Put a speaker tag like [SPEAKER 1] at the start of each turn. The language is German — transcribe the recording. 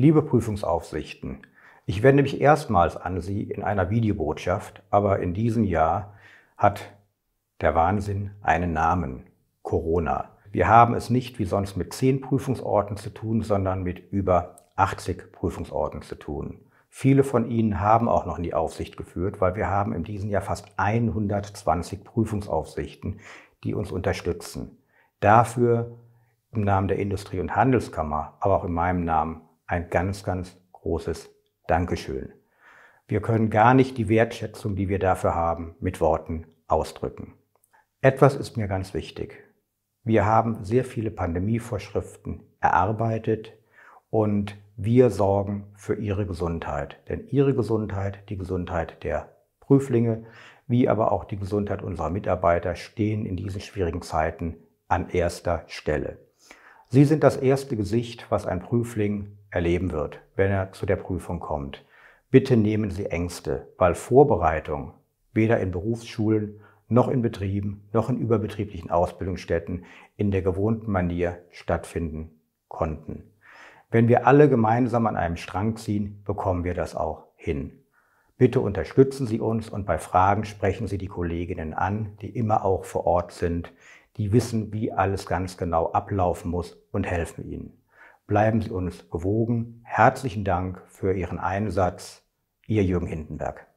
[SPEAKER 1] Liebe Prüfungsaufsichten, ich wende mich erstmals an Sie in einer Videobotschaft, aber in diesem Jahr hat der Wahnsinn einen Namen, Corona. Wir haben es nicht wie sonst mit zehn Prüfungsorten zu tun, sondern mit über 80 Prüfungsorten zu tun. Viele von Ihnen haben auch noch in die Aufsicht geführt, weil wir haben in diesem Jahr fast 120 Prüfungsaufsichten, die uns unterstützen. Dafür im Namen der Industrie- und Handelskammer, aber auch in meinem Namen ein ganz, ganz großes Dankeschön. Wir können gar nicht die Wertschätzung, die wir dafür haben, mit Worten ausdrücken. Etwas ist mir ganz wichtig. Wir haben sehr viele Pandemievorschriften erarbeitet und wir sorgen für ihre Gesundheit. Denn ihre Gesundheit, die Gesundheit der Prüflinge, wie aber auch die Gesundheit unserer Mitarbeiter stehen in diesen schwierigen Zeiten an erster Stelle. Sie sind das erste Gesicht, was ein Prüfling erleben wird, wenn er zu der Prüfung kommt. Bitte nehmen Sie Ängste, weil Vorbereitung weder in Berufsschulen noch in Betrieben, noch in überbetrieblichen Ausbildungsstätten in der gewohnten Manier stattfinden konnten. Wenn wir alle gemeinsam an einem Strang ziehen, bekommen wir das auch hin. Bitte unterstützen Sie uns und bei Fragen sprechen Sie die Kolleginnen an, die immer auch vor Ort sind, die wissen, wie alles ganz genau ablaufen muss und helfen Ihnen. Bleiben Sie uns gewogen. Herzlichen Dank für Ihren Einsatz. Ihr Jürgen Hindenberg.